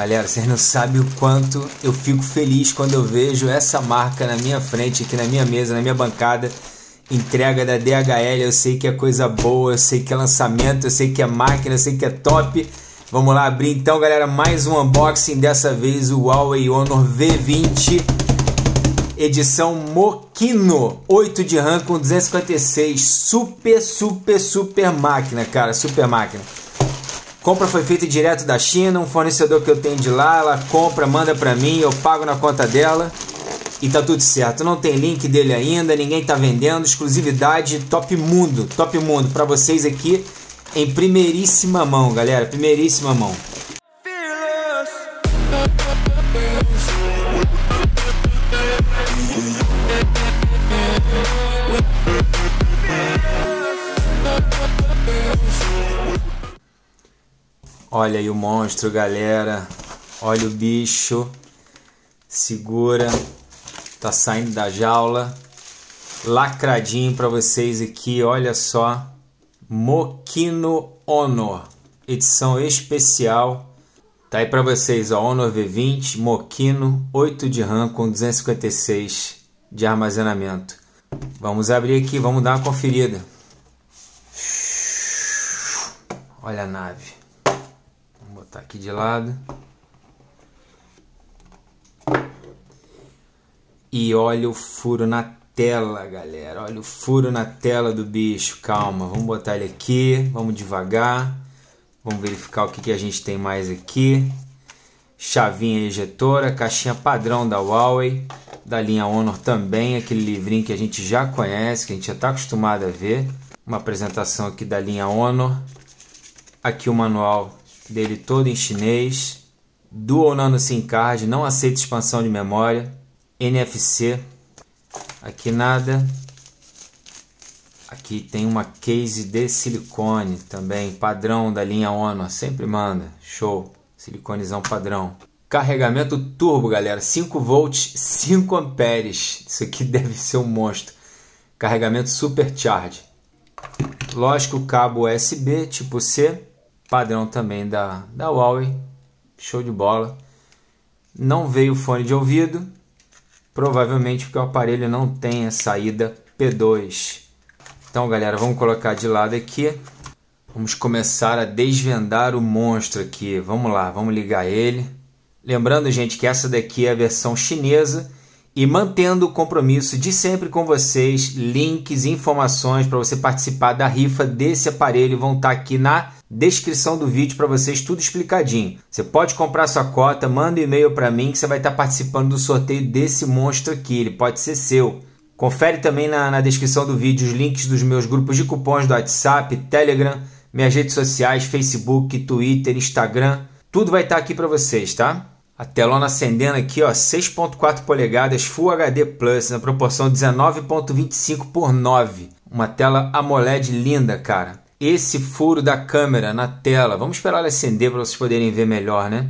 Galera, vocês não sabem o quanto eu fico feliz quando eu vejo essa marca na minha frente, aqui na minha mesa, na minha bancada. Entrega da DHL, eu sei que é coisa boa, eu sei que é lançamento, eu sei que é máquina, eu sei que é top. Vamos lá abrir então, galera, mais um unboxing, dessa vez o Huawei Honor V20, edição Mokino, 8 de RAM com 256, super, super, super máquina, cara, super máquina. Compra foi feita direto da China, um fornecedor que eu tenho de lá, ela compra, manda para mim, eu pago na conta dela e tá tudo certo. Não tem link dele ainda, ninguém tá vendendo, exclusividade top mundo, top mundo para vocês aqui em primeiríssima mão, galera, primeiríssima mão. Olha aí o monstro, galera. Olha o bicho. Segura. Tá saindo da jaula. Lacradinho para vocês aqui, olha só. Mokino Ono, edição especial. Tá aí para vocês, ó, Honor V20, Mokino, 8 de RAM com 256 de armazenamento. Vamos abrir aqui, vamos dar uma conferida. Olha a nave botar tá aqui de lado. E olha o furo na tela, galera. Olha o furo na tela do bicho. Calma, vamos botar ele aqui. Vamos devagar. Vamos verificar o que, que a gente tem mais aqui. Chavinha injetora, caixinha padrão da Huawei, da linha Honor também, aquele livrinho que a gente já conhece, que a gente já está acostumado a ver. Uma apresentação aqui da linha Honor. Aqui o manual dele todo em chinês, Dual Nano SIM Card, não aceita expansão de memória, NFC, aqui nada, aqui tem uma case de silicone também, padrão da linha Ono, sempre manda, show, siliconezão padrão. Carregamento turbo, galera, 5 volts, 5 amperes, isso aqui deve ser um monstro. Carregamento supercharge. Lógico, cabo USB tipo C, padrão também da, da Huawei, show de bola. Não veio fone de ouvido, provavelmente porque o aparelho não tem a saída P2. Então, galera, vamos colocar de lado aqui. Vamos começar a desvendar o monstro aqui. Vamos lá, vamos ligar ele. Lembrando, gente, que essa daqui é a versão chinesa e mantendo o compromisso de sempre com vocês, links, informações para você participar da rifa desse aparelho vão estar tá aqui na descrição do vídeo para vocês tudo explicadinho. Você pode comprar sua cota, manda um e-mail para mim que você vai estar participando do sorteio desse monstro aqui, ele pode ser seu. Confere também na, na descrição do vídeo os links dos meus grupos de cupons do WhatsApp, Telegram, minhas redes sociais, Facebook, Twitter, Instagram. Tudo vai estar aqui para vocês, tá? A telona acendendo aqui, ó, 6.4 polegadas Full HD Plus na proporção 19.25 por 9. Uma tela AMOLED linda, cara esse furo da câmera na tela. Vamos esperar ela acender para vocês poderem ver melhor, né?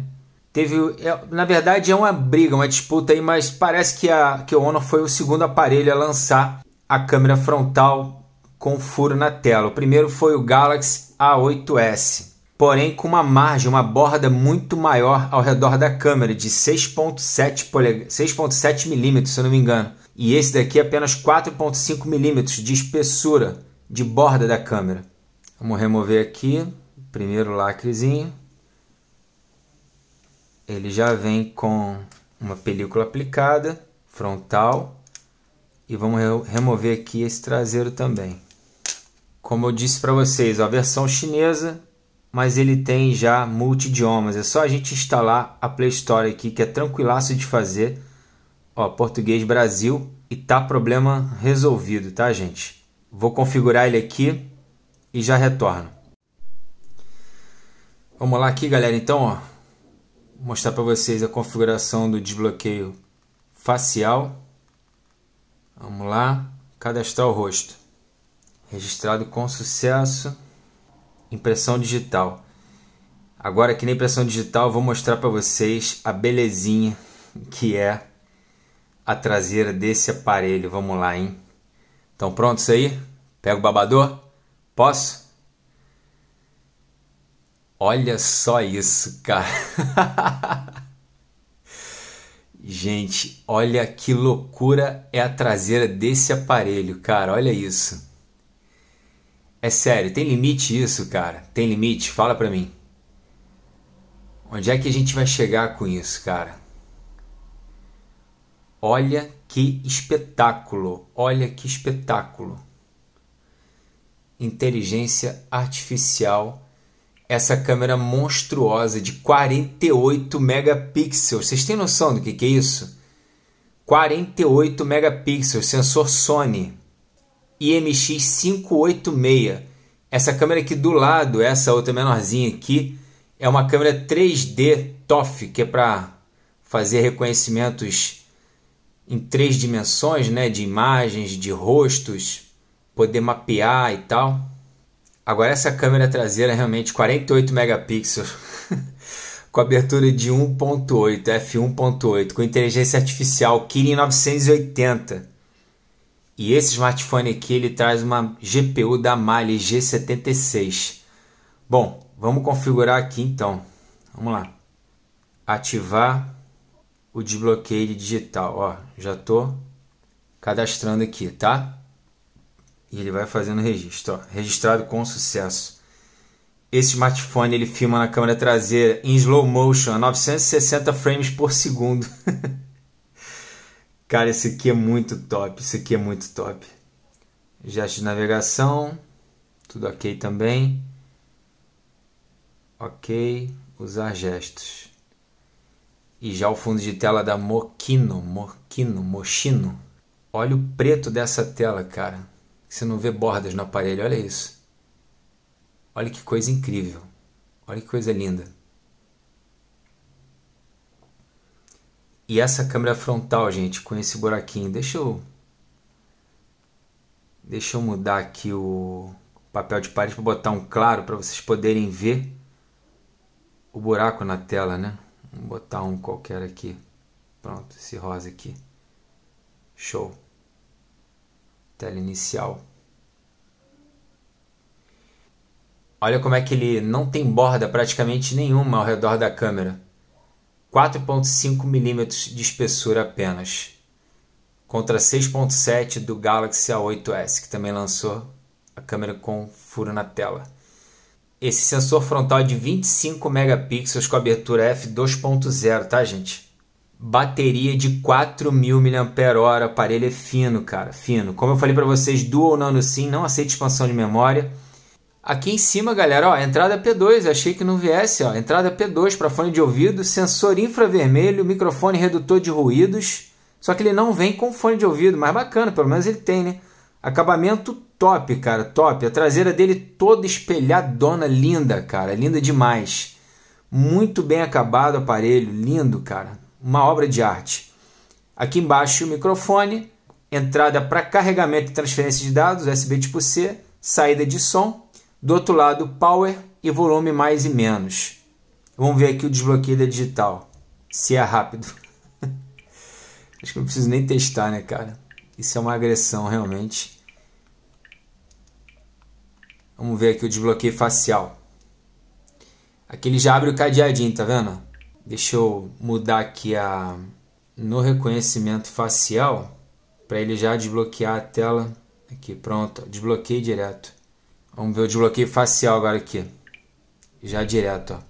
Teve, é, na verdade é uma briga, uma disputa aí, mas parece que a que o Honor foi o segundo aparelho a lançar a câmera frontal com furo na tela. O primeiro foi o Galaxy A8s, porém com uma margem, uma borda muito maior ao redor da câmera, de 6.7 poleg... 6.7 milímetros, se eu não me engano. E esse daqui é apenas 4.5 milímetros de espessura de borda da câmera. Vamos remover aqui, primeiro lacrezinho. Ele já vem com uma película aplicada, frontal. E vamos remover aqui esse traseiro também. Como eu disse para vocês, a versão chinesa, mas ele tem já multi-idiomas. É só a gente instalar a Play Store aqui, que é tranquilaço de fazer. Ó, português Brasil e tá problema resolvido, tá, gente? Vou configurar ele aqui e já retorno. Vamos lá aqui, galera. Então, ó, vou mostrar para vocês a configuração do desbloqueio facial. Vamos lá, cadastrar o rosto. Registrado com sucesso. Impressão digital. Agora aqui na impressão digital, vou mostrar para vocês a belezinha que é a traseira desse aparelho. Vamos lá, hein? Então pronto isso aí? Pega o babador. Posso? Olha só isso, cara. Gente, olha que loucura é a traseira desse aparelho, cara. Olha isso. É sério, tem limite isso, cara? Tem limite? Fala pra mim. Onde é que a gente vai chegar com isso, cara? Olha que espetáculo! Olha que espetáculo! inteligência artificial essa câmera monstruosa de 48 megapixels. Vocês têm noção do que, que é isso? 48 megapixels, sensor Sony IMX586. Essa câmera aqui do lado, essa outra menorzinha aqui, é uma câmera 3D TOF, que é para fazer reconhecimentos em três dimensões, né, de imagens, de rostos, poder mapear e tal. Agora essa câmera traseira é realmente 48 megapixels, com abertura de 1.8, f1.8, com inteligência artificial Kirin 980. E esse smartphone aqui ele traz uma GPU da Mali G76. Bom, vamos configurar aqui então. Vamos lá. Ativar o desbloqueio digital. Ó, já estou cadastrando aqui, tá? E ele vai fazendo registro, ó, registrado com sucesso. Esse smartphone ele filma na câmera traseira em slow motion a 960 frames por segundo. Cara, esse aqui é muito top, esse aqui é muito top. Gesto de navegação, tudo ok também. Ok, usar gestos. E já o fundo de tela da Mochino, Mochino, Mochino. Olha o preto dessa tela, cara você não vê bordas no aparelho. Olha isso. Olha que coisa incrível. Olha que coisa linda. E essa câmera frontal, gente, com esse buraquinho. Deixa eu. Deixa eu mudar aqui o papel de parede para botar um claro para vocês poderem ver o buraco na tela, né? Vou botar um qualquer aqui. Pronto, esse rosa aqui. Show tela inicial. Olha como é que ele não tem borda praticamente nenhuma ao redor da câmera. 4.5 mm de espessura apenas, contra 6.7 do Galaxy A8s, que também lançou a câmera com furo na tela. Esse sensor frontal de 25 megapixels com abertura f2.0, tá, gente? bateria de 4.000 mAh, aparelho é fino, cara, fino. Como eu falei para vocês, dual nano SIM, não aceita expansão de memória. Aqui em cima, galera, ó, entrada P2, achei que não viesse, ó, entrada P2 para fone de ouvido, sensor infravermelho, microfone redutor de ruídos, só que ele não vem com fone de ouvido, mas bacana, pelo menos ele tem, né? Acabamento top, cara, top. A traseira dele toda espelhadona, linda, cara, linda demais. Muito bem acabado o aparelho, lindo, cara uma obra de arte. Aqui embaixo o microfone, entrada para carregamento e transferência de dados, USB tipo C, saída de som, do outro lado power e volume mais e menos. Vamos ver aqui o desbloqueio da digital, se é rápido. Acho que não preciso nem testar, né, cara? Isso é uma agressão realmente. Vamos ver aqui o desbloqueio facial. Aqui ele já abre o cadeadinho, tá vendo? Deixa eu mudar aqui a no reconhecimento facial para ele já desbloquear a tela. Aqui, pronto, desbloqueei direto. Vamos ver o desbloqueio facial agora aqui. Já direto, ó.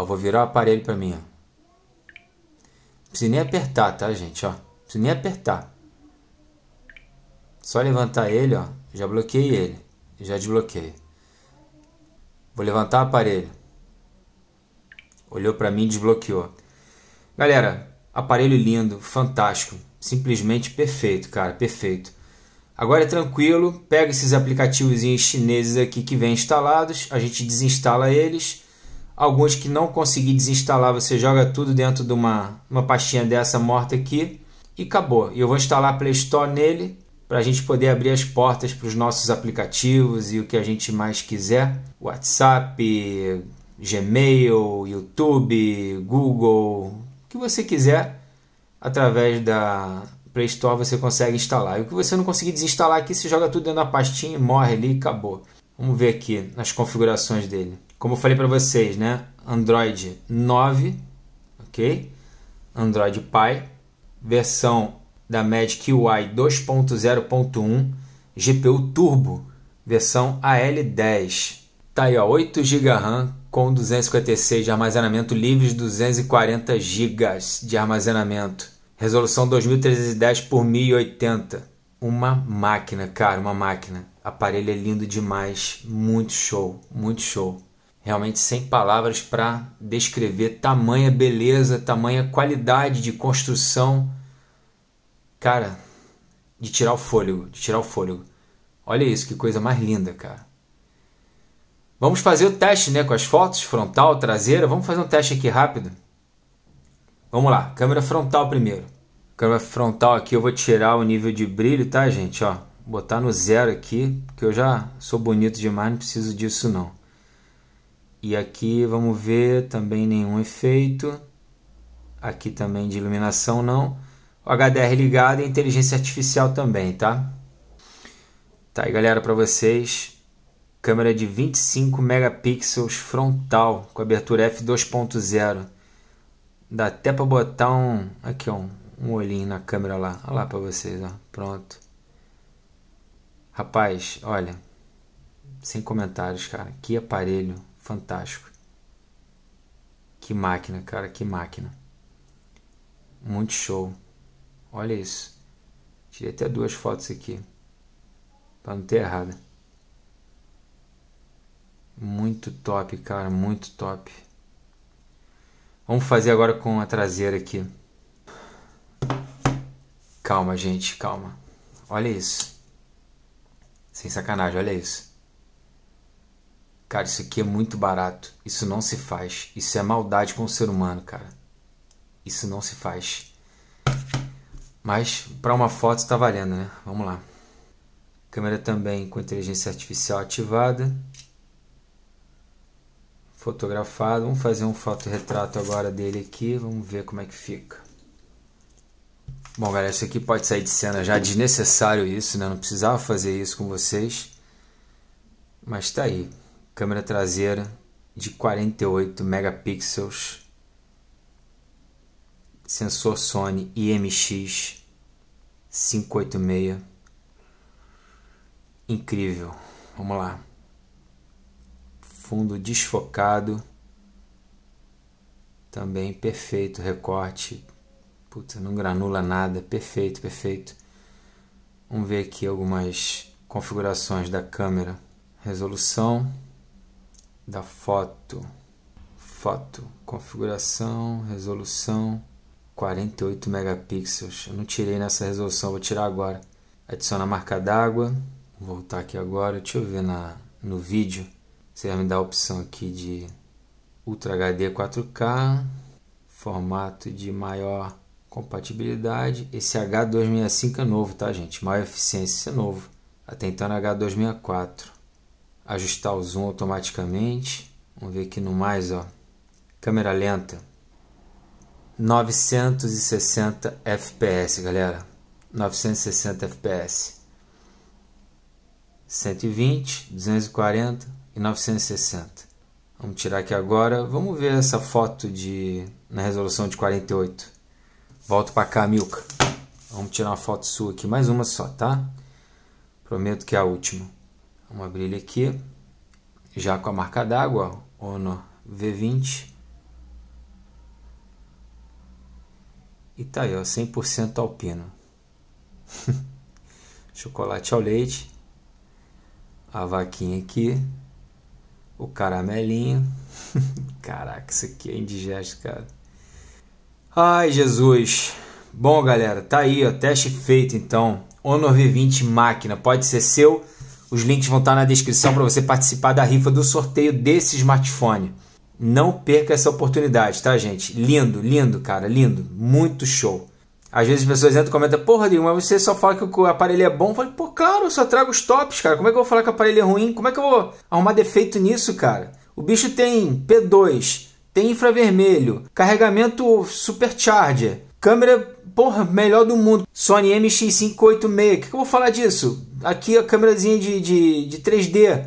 Ó, vou virar o aparelho para mim, ó. Não precisa nem apertar, tá, gente, ó. Não precisa nem apertar. Só levantar ele, ó. Já bloqueei ele. Já desbloqueei. Vou levantar o aparelho. Olhou para mim e desbloqueou. Galera, aparelho lindo, fantástico, simplesmente perfeito, cara, perfeito. Agora é tranquilo, pega esses aplicativos chineses aqui que vem instalados, a gente desinstala eles. Alguns que não consegui desinstalar, você joga tudo dentro de uma, uma pastinha dessa morta aqui e acabou. Eu vou instalar a Play Store nele para a gente poder abrir as portas para os nossos aplicativos e o que a gente mais quiser. WhatsApp, Gmail, YouTube, Google, o que você quiser, através da Play Store você consegue instalar. E o que você não conseguir desinstalar aqui, você joga tudo dentro da pastinha e morre ali e acabou. Vamos ver aqui nas configurações dele. Como eu falei para vocês, né? Android 9, ok? Android Pie, versão da Magic UI 2.0.1 GPU Turbo, versão AL10. Tá aí, ó, 8 GB RAM com 256 de armazenamento livres, 240 GB de armazenamento. Resolução 2310 por 1080. Uma máquina, cara, uma máquina. Aparelho é lindo demais, muito show, muito show realmente sem palavras para descrever tamanha beleza, tamanha qualidade de construção Cara, de tirar o fôlego, de tirar o fôlego. Olha isso, que coisa mais linda, cara. Vamos fazer o teste, né, com as fotos, frontal, traseira. Vamos fazer um teste aqui rápido. Vamos lá, câmera frontal primeiro. Câmera frontal aqui, eu vou tirar o nível de brilho, tá, gente? Ó, botar no zero aqui, porque eu já sou bonito demais, não preciso disso não. E aqui vamos ver também nenhum efeito. Aqui também de iluminação não. O HDR ligado e inteligência artificial também, tá? Tá aí, galera, para vocês. Câmera de 25 megapixels frontal com abertura f2.0. Dá até para botar um, aqui ó, um, um olhinho na câmera lá. Olha lá para vocês, ó. Pronto. Rapaz, olha, sem comentários, cara. Que aparelho fantástico. Que máquina, cara, que máquina. Muito show. Olha isso. Tirei até duas fotos aqui. Para não ter errado. Muito top, cara. Muito top. Vamos fazer agora com a traseira aqui. Calma, gente. Calma. Olha isso. Sem sacanagem, olha isso. Cara, isso aqui é muito barato. Isso não se faz. Isso é maldade com o ser humano, cara. Isso não se faz. Mas para uma foto está valendo, né? Vamos lá. Câmera também com inteligência artificial ativada. Fotografado. Vamos fazer um fotorretrato agora dele aqui. Vamos ver como é que fica. Bom, galera, isso aqui pode sair de cena já. Desnecessário isso, né? Não precisava fazer isso com vocês. Mas tá aí. Câmera traseira de 48 megapixels sensor Sony IMX 586. Incrível. Vamos lá. Fundo desfocado. Também perfeito recorte. Puta, não granula nada. Perfeito, perfeito. Vamos ver aqui algumas configurações da câmera. Resolução da foto. Foto, configuração, resolução 48 megapixels. Eu não tirei nessa resolução, vou tirar agora. Adiciona a marca d'água. Vou voltar aqui agora. Deixa eu ver na, no vídeo. Você vai me dar a opção aqui de Ultra HD 4K, formato de maior compatibilidade. Esse H265 é novo, tá, gente? Maior eficiência é novo. Atentando então H264. Ajustar o zoom automaticamente. Vamos ver aqui no mais, ó. Câmera lenta 960 fps, galera. 960 fps. 120, 240 e 960. Vamos tirar aqui agora. Vamos ver essa foto de na resolução de 48. Volto para cá, Milka. Vamos tirar uma foto sua aqui, mais uma só, tá? Prometo que é a última. Vamos abrir ele aqui. Já com a marca d'água, ONO V20. E tá aí, ó, 100% alpino. Chocolate ao leite. A vaquinha aqui. O caramelinho. Caraca, isso aqui é indigesto, cara. Ai, Jesus. Bom, galera, tá aí, ó, teste feito então. Honor V20 máquina, pode ser seu. Os links vão estar tá na descrição para você participar da rifa do sorteio desse smartphone. Não perca essa oportunidade, tá, gente? Lindo, lindo, cara, lindo. Muito show. Às vezes as pessoas entram e comentam, porra, Diego, mas você só fala que o aparelho é bom. Eu falo, pô, claro, eu só trago os tops, cara. Como é que eu vou falar que o aparelho é ruim? Como é que eu vou arrumar defeito nisso, cara? O bicho tem P2, tem infravermelho, carregamento supercharger, câmera, porra, melhor do mundo. Sony MX586. O que, que eu vou falar disso? Aqui a câmerazinha de, de, de 3D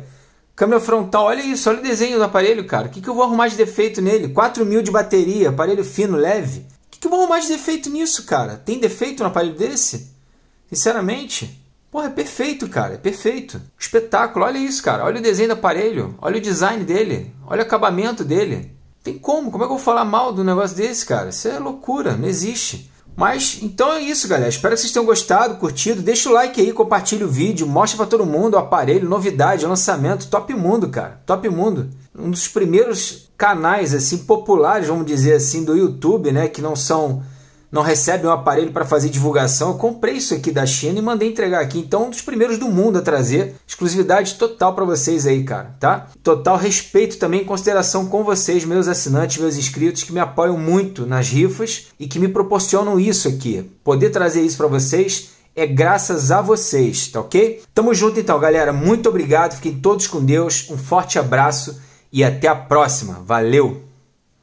Câmera frontal, olha isso, olha o desenho do aparelho, cara. O que, que eu vou arrumar de defeito nele? 4 mil de bateria, aparelho fino, leve. O que, que eu vou arrumar de defeito nisso, cara? Tem defeito no aparelho desse? Sinceramente? Porra, é perfeito, cara, é perfeito. Espetáculo, olha isso, cara. Olha o desenho do aparelho, olha o design dele, olha o acabamento dele. Tem como? Como é que eu vou falar mal do negócio desse, cara? Isso é loucura, não existe. Mas então é isso, galera. Espero que vocês tenham gostado, curtido. Deixa o like aí, compartilha o vídeo, mostra para todo mundo o aparelho, novidade, lançamento, top mundo, cara. Top mundo. Um dos primeiros canais assim populares, vamos dizer assim, do YouTube, né, que não são não recebe um aparelho para fazer divulgação. Eu comprei isso aqui da China e mandei entregar aqui. Então, um dos primeiros do mundo a trazer. Exclusividade total para vocês aí, cara, tá? Total respeito também e consideração com vocês, meus assinantes, meus inscritos, que me apoiam muito nas rifas e que me proporcionam isso aqui. Poder trazer isso para vocês é graças a vocês, tá ok? Tamo junto então, galera. Muito obrigado. Fiquem todos com Deus. Um forte abraço e até a próxima. Valeu!